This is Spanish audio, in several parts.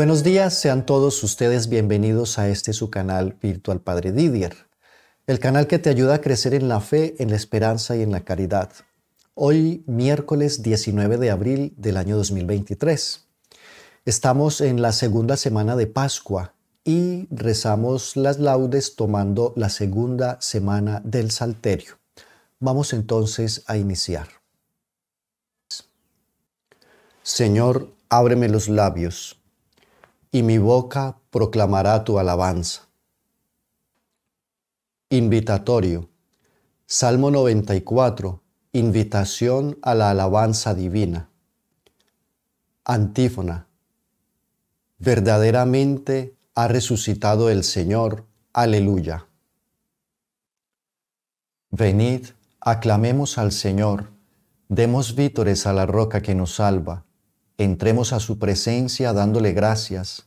buenos días, sean todos ustedes bienvenidos a este su canal Virtual Padre Didier, el canal que te ayuda a crecer en la fe, en la esperanza y en la caridad. Hoy miércoles 19 de abril del año 2023. Estamos en la segunda semana de Pascua y rezamos las laudes tomando la segunda semana del Salterio. Vamos entonces a iniciar. Señor, ábreme los labios y mi boca proclamará tu alabanza. Invitatorio. Salmo 94. Invitación a la alabanza divina. Antífona. Verdaderamente ha resucitado el Señor. Aleluya. Venid, aclamemos al Señor, demos vítores a la roca que nos salva, entremos a su presencia dándole gracias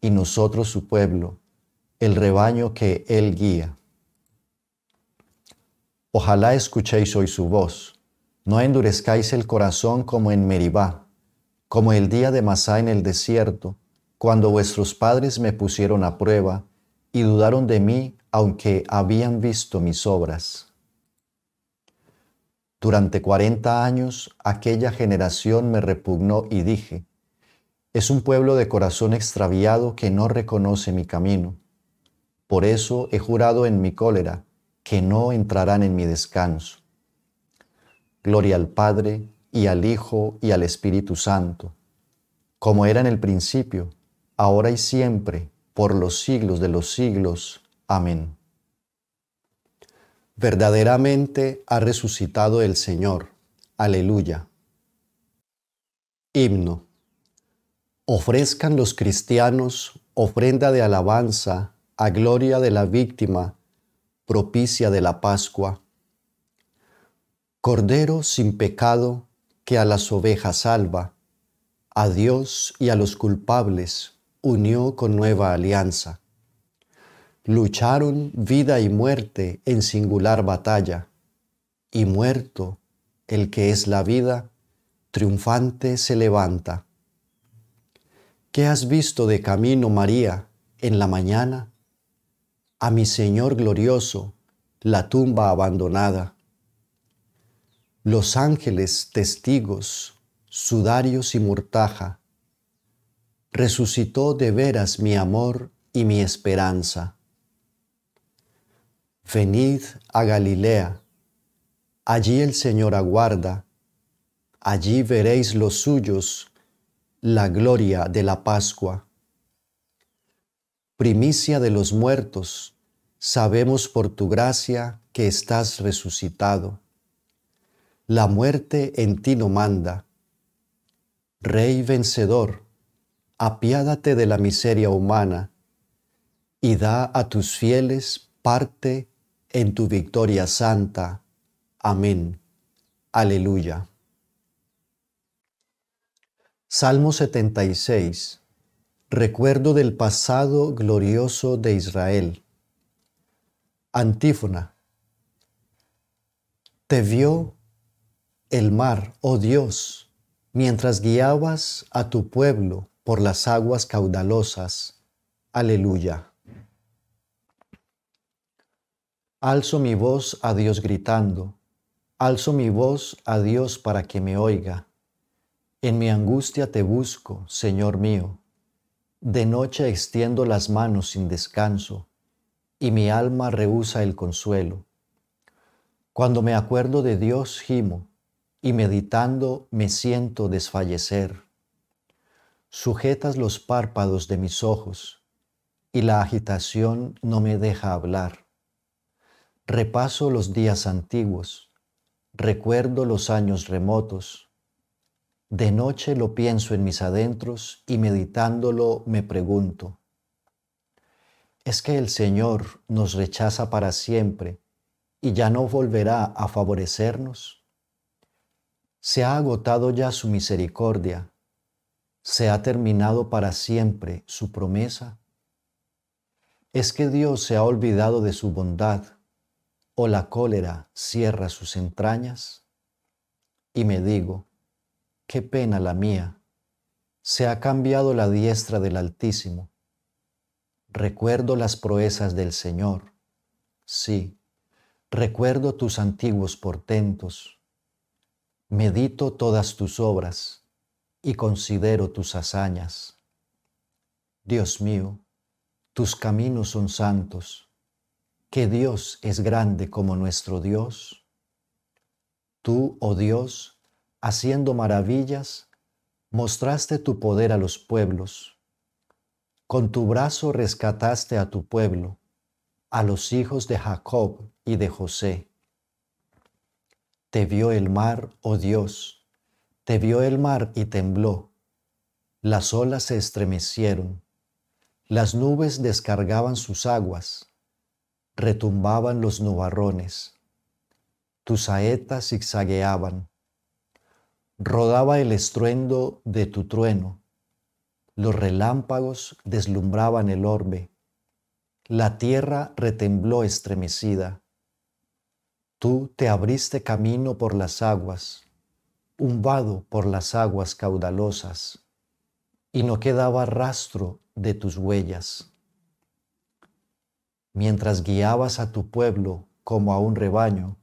y nosotros su pueblo, el rebaño que Él guía. Ojalá escuchéis hoy su voz, no endurezcáis el corazón como en Meribá, como el día de Masá en el desierto, cuando vuestros padres me pusieron a prueba y dudaron de mí aunque habían visto mis obras. Durante cuarenta años aquella generación me repugnó y dije, es un pueblo de corazón extraviado que no reconoce mi camino. Por eso he jurado en mi cólera que no entrarán en mi descanso. Gloria al Padre y al Hijo y al Espíritu Santo, como era en el principio, ahora y siempre, por los siglos de los siglos. Amén. Verdaderamente ha resucitado el Señor. Aleluya. Himno ofrezcan los cristianos ofrenda de alabanza a gloria de la víctima propicia de la Pascua. Cordero sin pecado que a las ovejas salva, a Dios y a los culpables unió con nueva alianza. Lucharon vida y muerte en singular batalla, y muerto el que es la vida, triunfante se levanta. ¿Qué has visto de camino, María, en la mañana? A mi Señor glorioso, la tumba abandonada. Los ángeles testigos, sudarios y mortaja. Resucitó de veras mi amor y mi esperanza. Venid a Galilea, allí el Señor aguarda, allí veréis los suyos la gloria de la Pascua. Primicia de los muertos, sabemos por tu gracia que estás resucitado. La muerte en ti no manda. Rey vencedor, apiádate de la miseria humana y da a tus fieles parte en tu victoria santa. Amén. Aleluya. Salmo 76. Recuerdo del pasado glorioso de Israel. Antífona. Te vio el mar, oh Dios, mientras guiabas a tu pueblo por las aguas caudalosas. Aleluya. Alzo mi voz a Dios gritando, alzo mi voz a Dios para que me oiga. En mi angustia te busco, Señor mío. De noche extiendo las manos sin descanso, y mi alma rehúsa el consuelo. Cuando me acuerdo de Dios, gimo, y meditando me siento desfallecer. Sujetas los párpados de mis ojos, y la agitación no me deja hablar. Repaso los días antiguos, recuerdo los años remotos de noche lo pienso en mis adentros y meditándolo me pregunto, ¿es que el Señor nos rechaza para siempre y ya no volverá a favorecernos? Se ha agotado ya su misericordia, se ha terminado para siempre su promesa. ¿Es que Dios se ha olvidado de su bondad o la cólera cierra sus entrañas? Y me digo, qué pena la mía, se ha cambiado la diestra del Altísimo. Recuerdo las proezas del Señor, sí, recuerdo tus antiguos portentos, medito todas tus obras y considero tus hazañas. Dios mío, tus caminos son santos, que Dios es grande como nuestro Dios. Tú, oh Dios, haciendo maravillas, mostraste tu poder a los pueblos. Con tu brazo rescataste a tu pueblo, a los hijos de Jacob y de José. Te vio el mar, oh Dios, te vio el mar y tembló. Las olas se estremecieron, las nubes descargaban sus aguas, retumbaban los nubarrones, tus saetas zigzagueaban rodaba el estruendo de tu trueno, los relámpagos deslumbraban el orbe, la tierra retembló estremecida. Tú te abriste camino por las aguas, un por las aguas caudalosas, y no quedaba rastro de tus huellas. Mientras guiabas a tu pueblo como a un rebaño,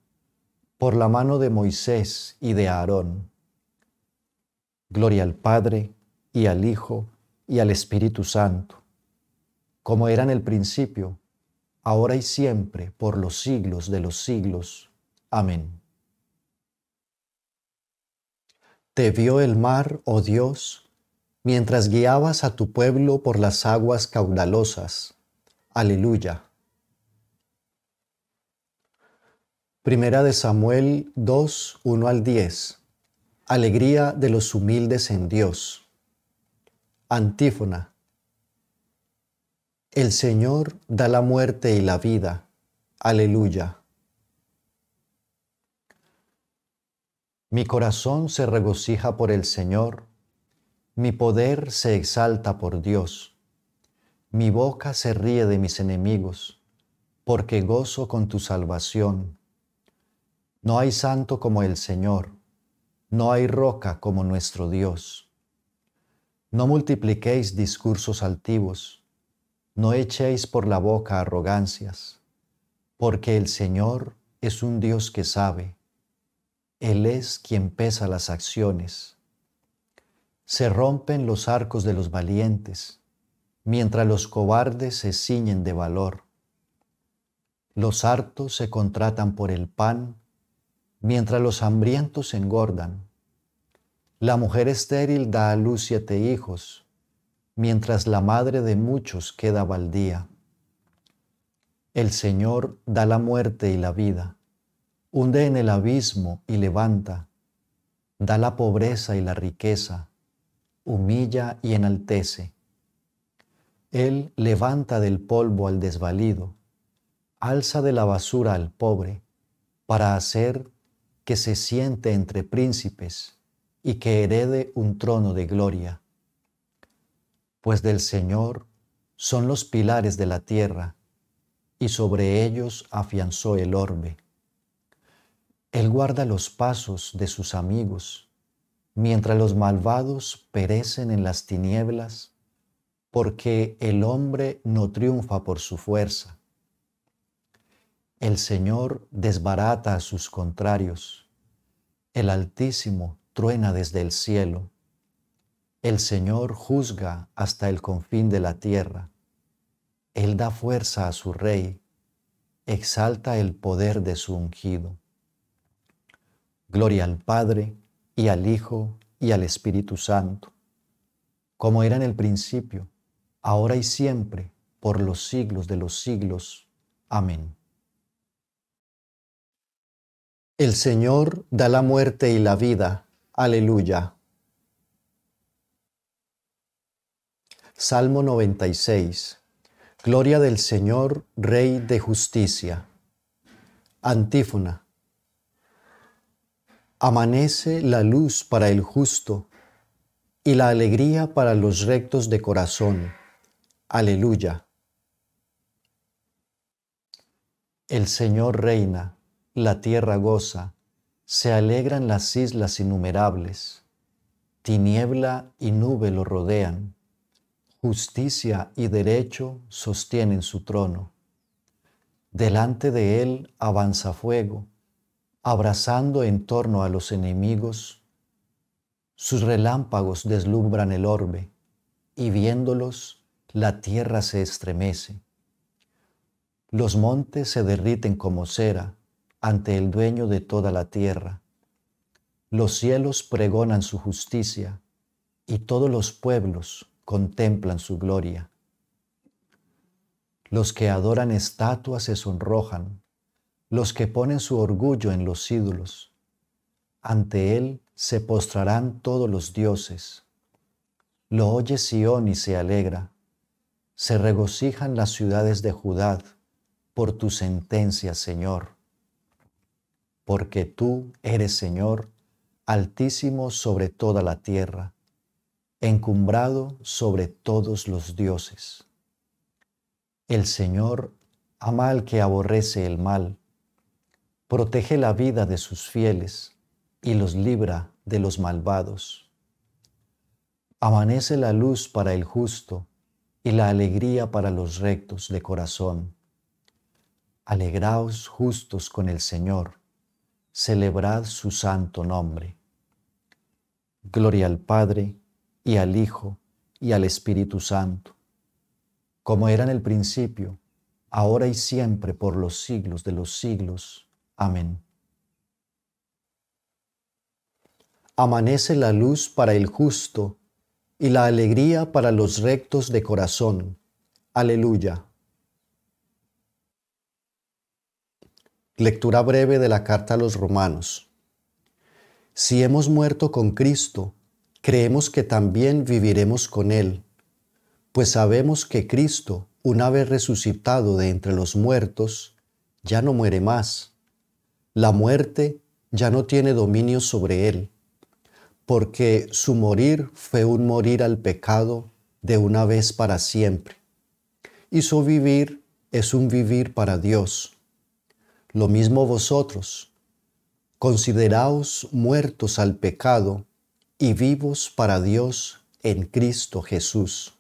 por la mano de Moisés y de Aarón, Gloria al Padre y al Hijo y al Espíritu Santo, como era en el principio, ahora y siempre, por los siglos de los siglos. Amén. Te vio el mar, oh Dios, mientras guiabas a tu pueblo por las aguas caudalosas. Aleluya. Primera de Samuel 2, 1 al 10. Alegría de los humildes en Dios. Antífona. El Señor da la muerte y la vida. Aleluya. Mi corazón se regocija por el Señor, mi poder se exalta por Dios, mi boca se ríe de mis enemigos, porque gozo con tu salvación. No hay santo como el Señor no hay roca como nuestro Dios. No multipliquéis discursos altivos, no echéis por la boca arrogancias, porque el Señor es un Dios que sabe, Él es quien pesa las acciones. Se rompen los arcos de los valientes, mientras los cobardes se ciñen de valor. Los hartos se contratan por el pan, mientras los hambrientos engordan. La mujer estéril da a luz siete hijos, mientras la madre de muchos queda baldía. El Señor da la muerte y la vida, hunde en el abismo y levanta, da la pobreza y la riqueza, humilla y enaltece. Él levanta del polvo al desvalido, alza de la basura al pobre, para hacer que se siente entre príncipes y que herede un trono de gloria. Pues del Señor son los pilares de la tierra, y sobre ellos afianzó el orbe. Él guarda los pasos de sus amigos, mientras los malvados perecen en las tinieblas, porque el hombre no triunfa por su fuerza. El Señor desbarata a sus contrarios, el Altísimo truena desde el cielo. El Señor juzga hasta el confín de la tierra. Él da fuerza a su rey, exalta el poder de su ungido. Gloria al Padre y al Hijo y al Espíritu Santo, como era en el principio, ahora y siempre, por los siglos de los siglos. Amén. El Señor da la muerte y la vida Aleluya. Salmo 96. Gloria del Señor, Rey de justicia. Antífona. Amanece la luz para el justo y la alegría para los rectos de corazón. Aleluya. El Señor reina, la tierra goza, se alegran las islas innumerables, tiniebla y nube lo rodean, justicia y derecho sostienen su trono. Delante de él avanza fuego, abrazando en torno a los enemigos. Sus relámpagos deslumbran el orbe, y viéndolos la tierra se estremece. Los montes se derriten como cera, ante el dueño de toda la tierra. Los cielos pregonan su justicia y todos los pueblos contemplan su gloria. Los que adoran estatuas se sonrojan, los que ponen su orgullo en los ídolos. Ante él se postrarán todos los dioses. Lo oye Sión y se alegra. Se regocijan las ciudades de Judá por tu sentencia, Señor porque tú eres Señor, altísimo sobre toda la tierra, encumbrado sobre todos los dioses. El Señor ama al que aborrece el mal, protege la vida de sus fieles y los libra de los malvados. Amanece la luz para el justo y la alegría para los rectos de corazón. Alegraos justos con el Señor celebrad su santo nombre. Gloria al Padre y al Hijo y al Espíritu Santo, como era en el principio, ahora y siempre, por los siglos de los siglos. Amén. Amanece la luz para el justo y la alegría para los rectos de corazón. Aleluya. Lectura breve de la carta a los romanos. Si hemos muerto con Cristo, creemos que también viviremos con Él, pues sabemos que Cristo, una vez resucitado de entre los muertos, ya no muere más. La muerte ya no tiene dominio sobre Él, porque su morir fue un morir al pecado de una vez para siempre, y su vivir es un vivir para Dios. Lo mismo vosotros, consideraos muertos al pecado y vivos para Dios en Cristo Jesús.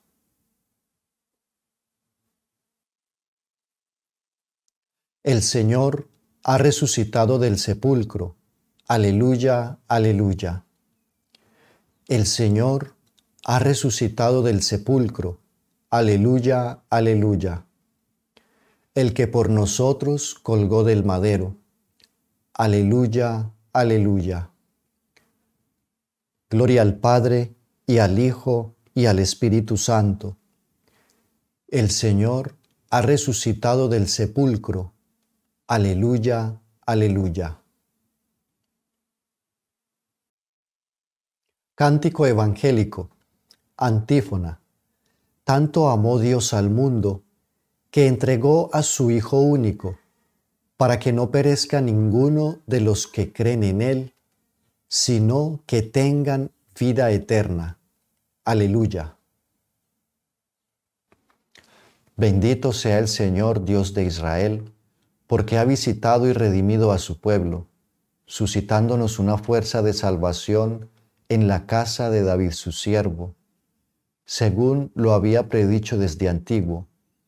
El Señor ha resucitado del sepulcro. Aleluya, aleluya. El Señor ha resucitado del sepulcro. Aleluya, aleluya el que por nosotros colgó del madero. Aleluya, aleluya. Gloria al Padre y al Hijo y al Espíritu Santo. El Señor ha resucitado del sepulcro. Aleluya, aleluya. Cántico evangélico. Antífona. Tanto amó Dios al mundo que entregó a su Hijo único, para que no perezca ninguno de los que creen en Él, sino que tengan vida eterna. Aleluya. Bendito sea el Señor Dios de Israel, porque ha visitado y redimido a su pueblo, suscitándonos una fuerza de salvación en la casa de David su siervo, según lo había predicho desde antiguo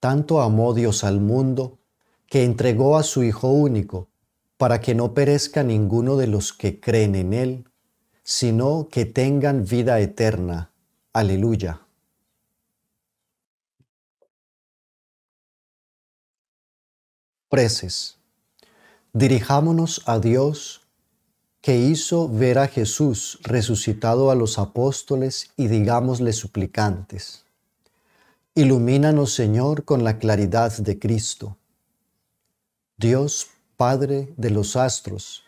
Tanto amó Dios al mundo que entregó a su Hijo único, para que no perezca ninguno de los que creen en Él, sino que tengan vida eterna. Aleluya. Preces. Dirijámonos a Dios que hizo ver a Jesús resucitado a los apóstoles y digámosle suplicantes. Ilumínanos, Señor, con la claridad de Cristo. Dios, Padre de los astros,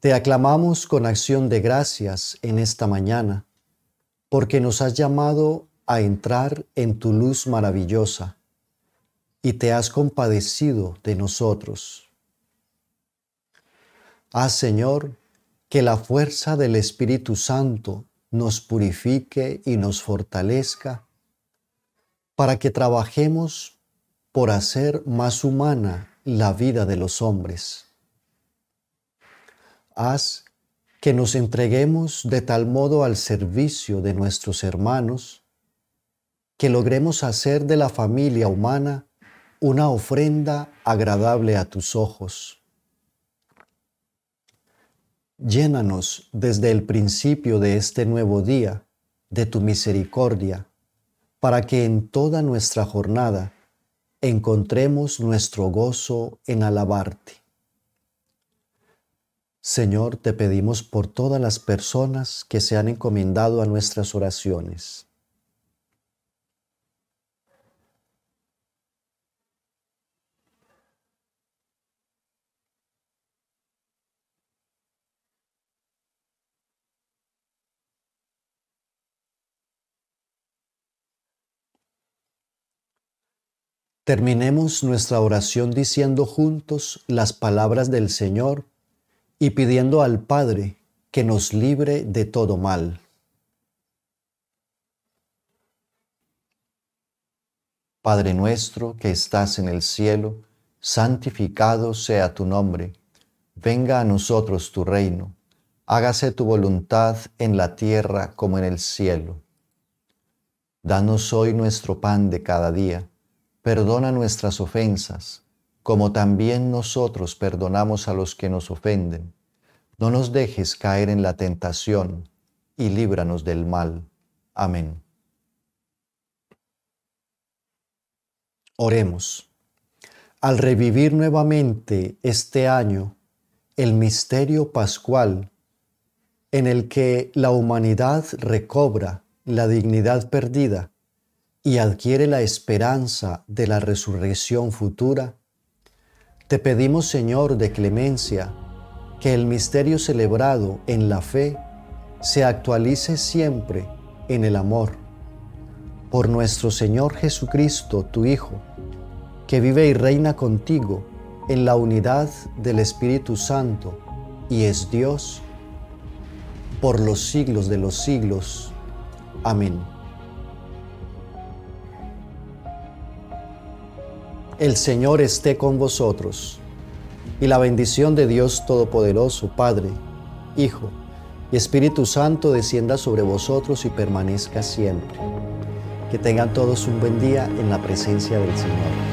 te aclamamos con acción de gracias en esta mañana, porque nos has llamado a entrar en tu luz maravillosa y te has compadecido de nosotros. Ah, Señor, que la fuerza del Espíritu Santo nos purifique y nos fortalezca para que trabajemos por hacer más humana la vida de los hombres. Haz que nos entreguemos de tal modo al servicio de nuestros hermanos, que logremos hacer de la familia humana una ofrenda agradable a tus ojos. Llénanos desde el principio de este nuevo día de tu misericordia para que en toda nuestra jornada encontremos nuestro gozo en alabarte. Señor, te pedimos por todas las personas que se han encomendado a nuestras oraciones Terminemos nuestra oración diciendo juntos las palabras del Señor y pidiendo al Padre que nos libre de todo mal. Padre nuestro que estás en el cielo, santificado sea tu nombre, venga a nosotros tu reino, hágase tu voluntad en la tierra como en el cielo. Danos hoy nuestro pan de cada día Perdona nuestras ofensas, como también nosotros perdonamos a los que nos ofenden. No nos dejes caer en la tentación, y líbranos del mal. Amén. Oremos. Al revivir nuevamente este año el misterio pascual en el que la humanidad recobra la dignidad perdida, y adquiere la esperanza de la resurrección futura, te pedimos, Señor, de clemencia, que el misterio celebrado en la fe se actualice siempre en el amor. Por nuestro Señor Jesucristo, tu Hijo, que vive y reina contigo en la unidad del Espíritu Santo y es Dios, por los siglos de los siglos. Amén. El Señor esté con vosotros. Y la bendición de Dios Todopoderoso, Padre, Hijo y Espíritu Santo descienda sobre vosotros y permanezca siempre. Que tengan todos un buen día en la presencia del Señor.